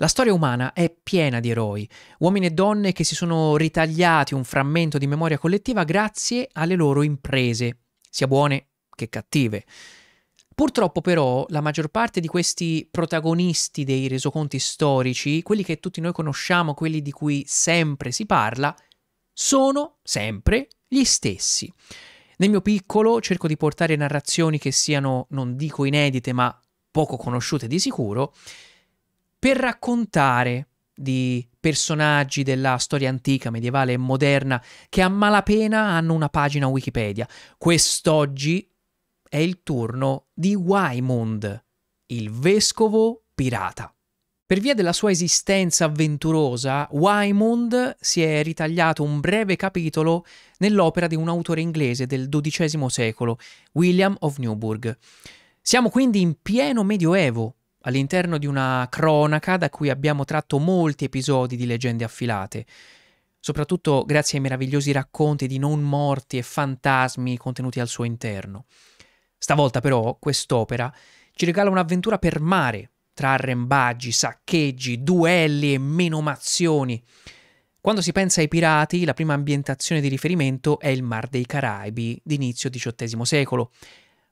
La storia umana è piena di eroi, uomini e donne che si sono ritagliati un frammento di memoria collettiva grazie alle loro imprese, sia buone che cattive. Purtroppo però la maggior parte di questi protagonisti dei resoconti storici, quelli che tutti noi conosciamo, quelli di cui sempre si parla, sono sempre gli stessi. Nel mio piccolo cerco di portare narrazioni che siano, non dico inedite, ma poco conosciute di sicuro, per raccontare di personaggi della storia antica, medievale e moderna che a malapena hanno una pagina Wikipedia. Quest'oggi è il turno di Wymund, il vescovo pirata. Per via della sua esistenza avventurosa, Wymond si è ritagliato un breve capitolo nell'opera di un autore inglese del XII secolo, William of Newburgh. Siamo quindi in pieno medioevo, all'interno di una cronaca da cui abbiamo tratto molti episodi di leggende affilate, soprattutto grazie ai meravigliosi racconti di non morti e fantasmi contenuti al suo interno. Stavolta però quest'opera ci regala un'avventura per mare, tra arrembaggi, saccheggi, duelli e menomazioni. Quando si pensa ai pirati, la prima ambientazione di riferimento è il Mar dei Caraibi d'inizio XVIII secolo,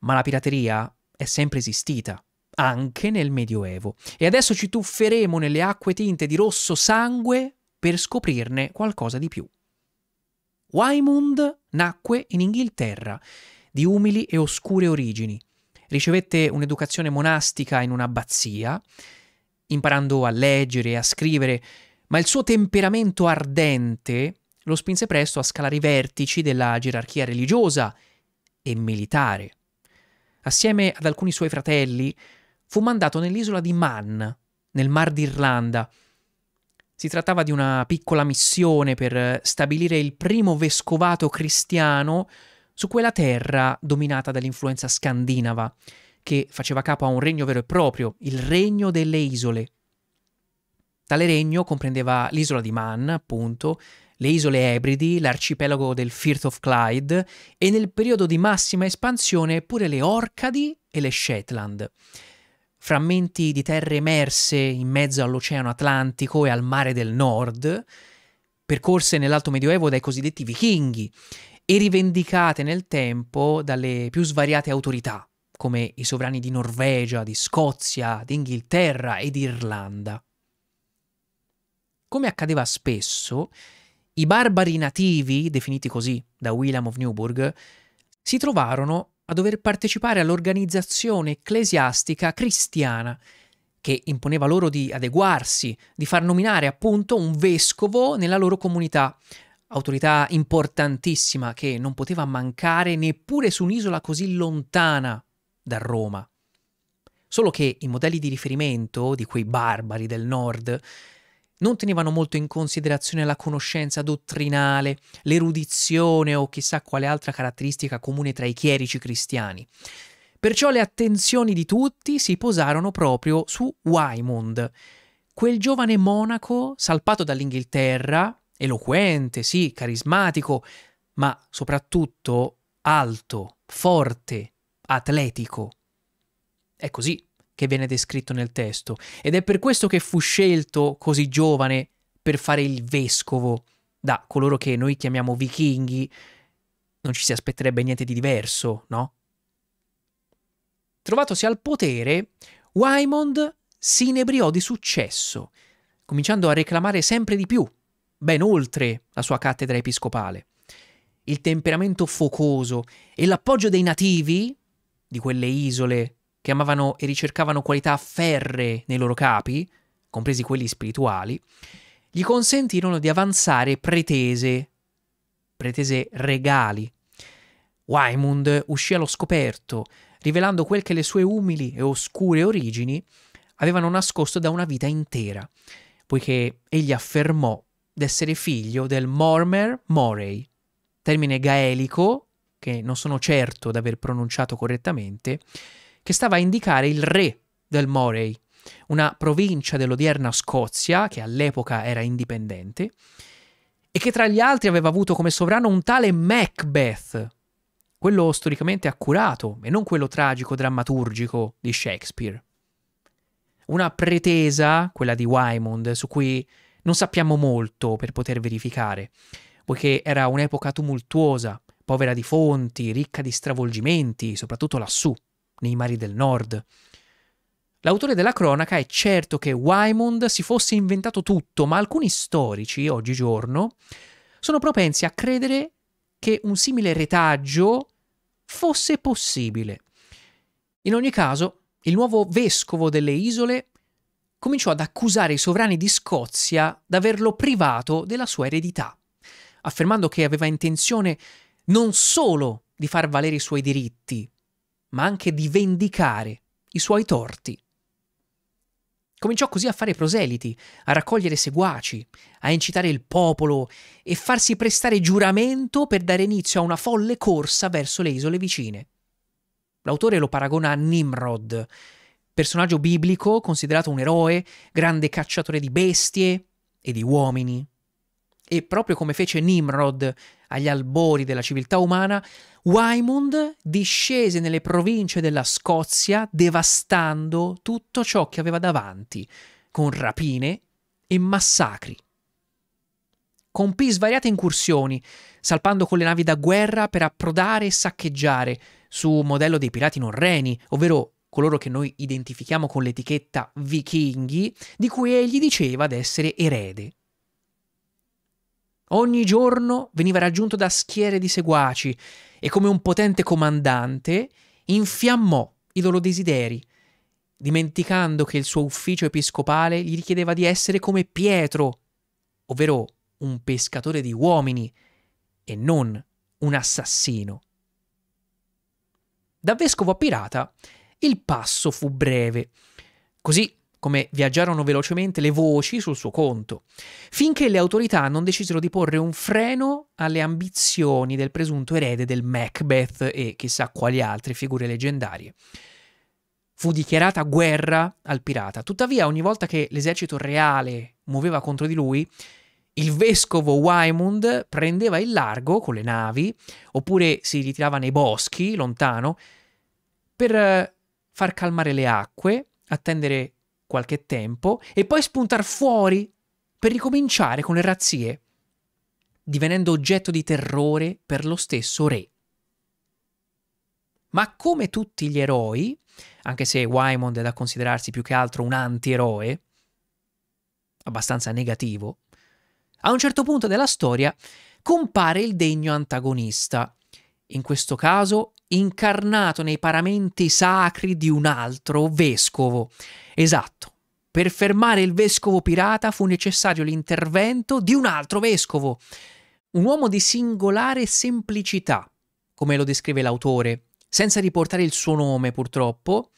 ma la pirateria è sempre esistita anche nel Medioevo. E adesso ci tufferemo nelle acque tinte di rosso sangue per scoprirne qualcosa di più. Wymund nacque in Inghilterra, di umili e oscure origini. Ricevette un'educazione monastica in un'abbazia, imparando a leggere e a scrivere, ma il suo temperamento ardente lo spinse presto a scalare i vertici della gerarchia religiosa e militare. Assieme ad alcuni suoi fratelli fu mandato nell'isola di Man, nel Mar d'Irlanda. Si trattava di una piccola missione per stabilire il primo vescovato cristiano su quella terra dominata dall'influenza scandinava, che faceva capo a un regno vero e proprio, il Regno delle Isole. Tale regno comprendeva l'isola di Man, appunto, le isole Ebridi, l'arcipelago del Firth of Clyde e nel periodo di massima espansione pure le Orcadi e le Shetland frammenti di terre emerse in mezzo all'Oceano Atlantico e al Mare del Nord, percorse nell'Alto Medioevo dai cosiddetti vichinghi e rivendicate nel tempo dalle più svariate autorità, come i sovrani di Norvegia, di Scozia, d'Inghilterra e di Irlanda. Come accadeva spesso, i barbari nativi, definiti così da William of Newburgh, si trovarono a dover partecipare all'organizzazione ecclesiastica cristiana, che imponeva loro di adeguarsi, di far nominare appunto un vescovo nella loro comunità, autorità importantissima che non poteva mancare neppure su un'isola così lontana da Roma. Solo che i modelli di riferimento di quei barbari del nord non tenevano molto in considerazione la conoscenza dottrinale, l'erudizione o chissà quale altra caratteristica comune tra i chierici cristiani. Perciò le attenzioni di tutti si posarono proprio su Wymond, quel giovane monaco salpato dall'Inghilterra, eloquente, sì, carismatico, ma soprattutto alto, forte, atletico. È così che viene descritto nel testo ed è per questo che fu scelto così giovane per fare il vescovo da coloro che noi chiamiamo vichinghi, non ci si aspetterebbe niente di diverso, no? Trovatosi al potere, Wymond si inebriò di successo, cominciando a reclamare sempre di più, ben oltre la sua cattedra episcopale. Il temperamento focoso e l'appoggio dei nativi di quelle isole che amavano e ricercavano qualità ferre nei loro capi, compresi quelli spirituali, gli consentirono di avanzare pretese, pretese regali. Wymund uscì allo scoperto, rivelando quel che le sue umili e oscure origini avevano nascosto da una vita intera, poiché egli affermò d'essere figlio del Mormer Morey, termine gaelico che non sono certo d'aver pronunciato correttamente, che stava a indicare il re del Moray, una provincia dell'odierna Scozia che all'epoca era indipendente e che tra gli altri aveva avuto come sovrano un tale Macbeth, quello storicamente accurato e non quello tragico drammaturgico di Shakespeare. Una pretesa, quella di Wymond, su cui non sappiamo molto per poter verificare, poiché era un'epoca tumultuosa, povera di fonti, ricca di stravolgimenti, soprattutto lassù nei mari del nord. L'autore della cronaca è certo che Wymond si fosse inventato tutto, ma alcuni storici, oggigiorno, sono propensi a credere che un simile retaggio fosse possibile. In ogni caso, il nuovo vescovo delle isole cominciò ad accusare i sovrani di Scozia d'averlo privato della sua eredità, affermando che aveva intenzione non solo di far valere i suoi diritti, ma anche di vendicare i suoi torti. Cominciò così a fare proseliti, a raccogliere seguaci, a incitare il popolo e farsi prestare giuramento per dare inizio a una folle corsa verso le isole vicine. L'autore lo paragona a Nimrod, personaggio biblico considerato un eroe, grande cacciatore di bestie e di uomini e proprio come fece Nimrod agli albori della civiltà umana, Waimund discese nelle province della Scozia devastando tutto ciò che aveva davanti, con rapine e massacri. Compì svariate incursioni, salpando con le navi da guerra per approdare e saccheggiare, su modello dei pirati norreni, ovvero coloro che noi identifichiamo con l'etichetta vichinghi, di cui egli diceva d'essere erede. Ogni giorno veniva raggiunto da schiere di seguaci e come un potente comandante infiammò i loro desideri, dimenticando che il suo ufficio episcopale gli richiedeva di essere come Pietro, ovvero un pescatore di uomini e non un assassino. Da vescovo a pirata il passo fu breve. Così come viaggiarono velocemente le voci sul suo conto, finché le autorità non decisero di porre un freno alle ambizioni del presunto erede del Macbeth e chissà quali altre figure leggendarie. Fu dichiarata guerra al pirata, tuttavia ogni volta che l'esercito reale muoveva contro di lui, il vescovo Wymund prendeva il largo con le navi, oppure si ritirava nei boschi, lontano, per eh, far calmare le acque, attendere qualche tempo e poi spuntar fuori per ricominciare con le razzie, divenendo oggetto di terrore per lo stesso re. Ma come tutti gli eroi, anche se Wymond è da considerarsi più che altro un anti-eroe, abbastanza negativo, a un certo punto della storia compare il degno antagonista, in questo caso incarnato nei paramenti sacri di un altro vescovo. Esatto. Per fermare il vescovo pirata fu necessario l'intervento di un altro vescovo, un uomo di singolare semplicità, come lo descrive l'autore, senza riportare il suo nome purtroppo,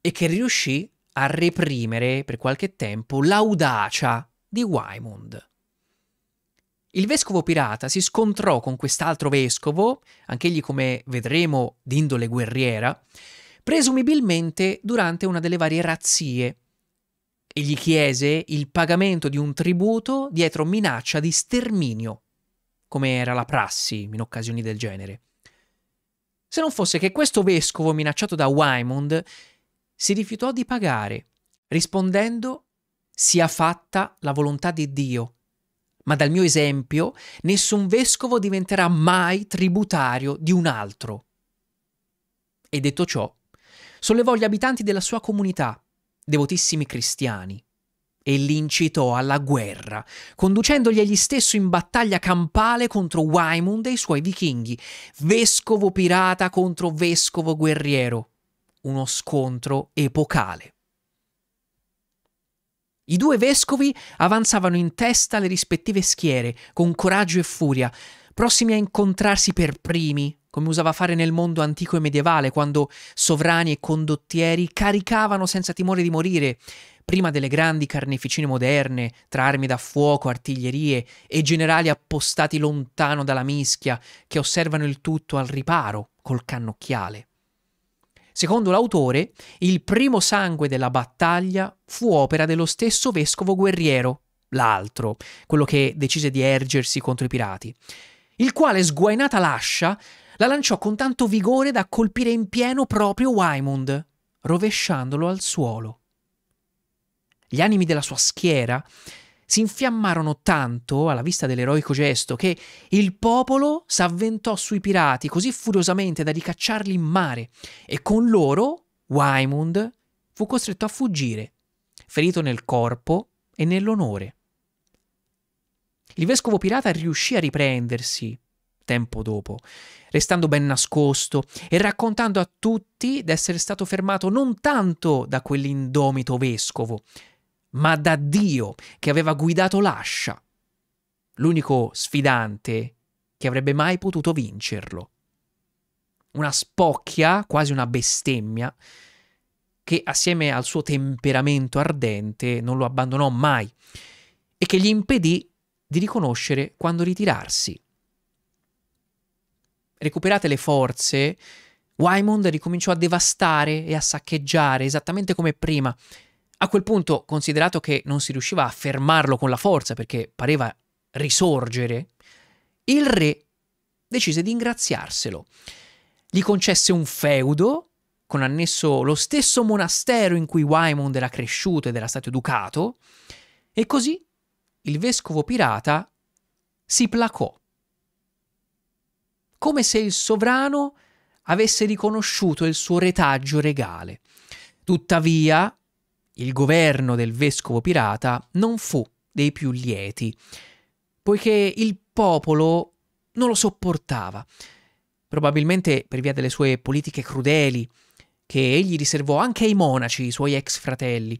e che riuscì a reprimere per qualche tempo l'audacia di Wymond. Il vescovo pirata si scontrò con quest'altro vescovo, anch'egli come vedremo d'indole guerriera, presumibilmente durante una delle varie razzie, e gli chiese il pagamento di un tributo dietro minaccia di sterminio, come era la prassi in occasioni del genere. Se non fosse che questo vescovo minacciato da Wymond si rifiutò di pagare, rispondendo sia fatta la volontà di Dio ma dal mio esempio nessun vescovo diventerà mai tributario di un altro. E detto ciò, sollevò gli abitanti della sua comunità, devotissimi cristiani, e li incitò alla guerra, conducendogli egli stesso in battaglia campale contro Waimund e i suoi vichinghi, vescovo pirata contro vescovo guerriero, uno scontro epocale. I due vescovi avanzavano in testa le rispettive schiere, con coraggio e furia, prossimi a incontrarsi per primi, come usava fare nel mondo antico e medievale, quando sovrani e condottieri caricavano senza timore di morire, prima delle grandi carneficine moderne, tra armi da fuoco, artiglierie e generali appostati lontano dalla mischia, che osservano il tutto al riparo, col cannocchiale. Secondo l'autore, il primo sangue della battaglia fu opera dello stesso vescovo guerriero, l'altro, quello che decise di ergersi contro i pirati, il quale, sguainata l'ascia, la lanciò con tanto vigore da colpire in pieno proprio Wymund, rovesciandolo al suolo. Gli animi della sua schiera si infiammarono tanto alla vista dell'eroico gesto che il popolo s'avventò sui pirati così furiosamente da ricacciarli in mare e con loro Waimund fu costretto a fuggire, ferito nel corpo e nell'onore. Il vescovo pirata riuscì a riprendersi tempo dopo, restando ben nascosto e raccontando a tutti d'essere stato fermato non tanto da quell'indomito vescovo, ma da Dio che aveva guidato l'ascia, l'unico sfidante che avrebbe mai potuto vincerlo. Una spocchia, quasi una bestemmia, che assieme al suo temperamento ardente non lo abbandonò mai e che gli impedì di riconoscere quando ritirarsi. Recuperate le forze, Wymond ricominciò a devastare e a saccheggiare esattamente come prima, a quel punto, considerato che non si riusciva a fermarlo con la forza perché pareva risorgere, il re decise di ingraziarselo. Gli concesse un feudo con annesso lo stesso monastero in cui Waimond era cresciuto ed era stato educato, e così il vescovo pirata si placò, come se il sovrano avesse riconosciuto il suo retaggio regale. Tuttavia, il governo del vescovo pirata non fu dei più lieti, poiché il popolo non lo sopportava, probabilmente per via delle sue politiche crudeli, che egli riservò anche ai monaci, i suoi ex fratelli.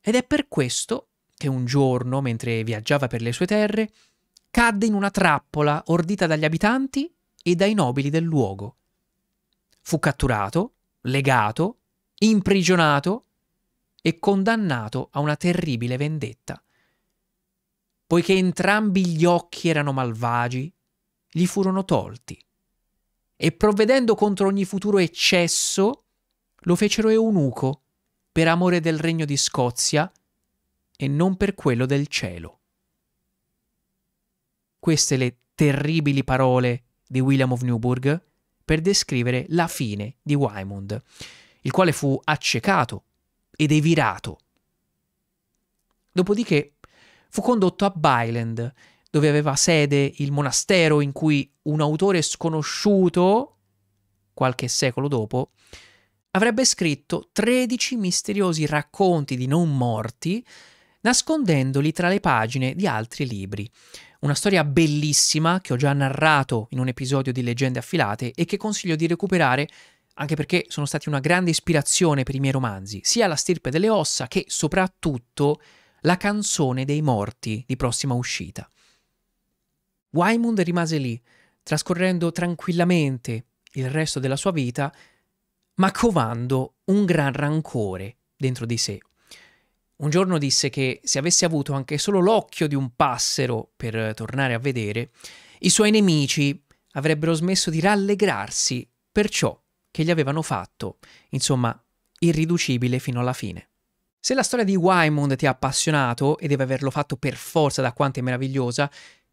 Ed è per questo che un giorno, mentre viaggiava per le sue terre, cadde in una trappola ordita dagli abitanti e dai nobili del luogo. Fu catturato, legato, imprigionato e condannato a una terribile vendetta. Poiché entrambi gli occhi erano malvagi, gli furono tolti. E provvedendo contro ogni futuro eccesso, lo fecero eunuco, per amore del regno di Scozia e non per quello del cielo. Queste le terribili parole di William of Newburgh per descrivere la fine di Wymond, il quale fu accecato ed evirato. Dopodiché fu condotto a Byland, dove aveva sede il monastero in cui un autore sconosciuto, qualche secolo dopo, avrebbe scritto 13 misteriosi racconti di non morti, nascondendoli tra le pagine di altri libri. Una storia bellissima che ho già narrato in un episodio di Leggende affilate e che consiglio di recuperare anche perché sono stati una grande ispirazione per i miei romanzi, sia La stirpe delle ossa che soprattutto La canzone dei morti di prossima uscita. Wymund rimase lì, trascorrendo tranquillamente il resto della sua vita, ma covando un gran rancore dentro di sé. Un giorno disse che se avesse avuto anche solo l'occhio di un passero per tornare a vedere, i suoi nemici avrebbero smesso di rallegrarsi per ciò che gli avevano fatto, insomma, irriducibile fino alla fine. Se la storia di Wymond ti ha appassionato e deve averlo fatto per forza da quanto è meravigliosa,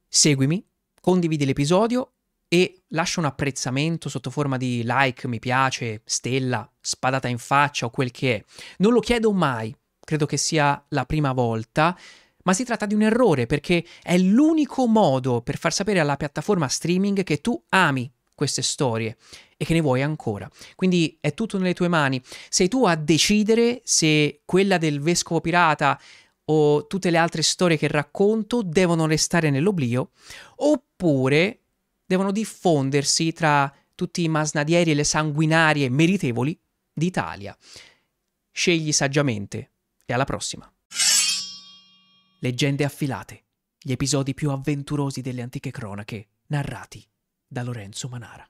seguimi, condividi l'episodio e lascia un apprezzamento sotto forma di like, mi piace, stella, spadata in faccia o quel che è. Non lo chiedo mai, credo che sia la prima volta, ma si tratta di un errore perché è l'unico modo per far sapere alla piattaforma streaming che tu ami queste storie e che ne vuoi ancora. Quindi è tutto nelle tue mani. Sei tu a decidere se quella del vescovo pirata o tutte le altre storie che racconto devono restare nell'oblio oppure devono diffondersi tra tutti i masnadieri e le sanguinarie meritevoli d'Italia. Scegli saggiamente e alla prossima. Leggende affilate, gli episodi più avventurosi delle antiche cronache narrati da Lorenzo Manara.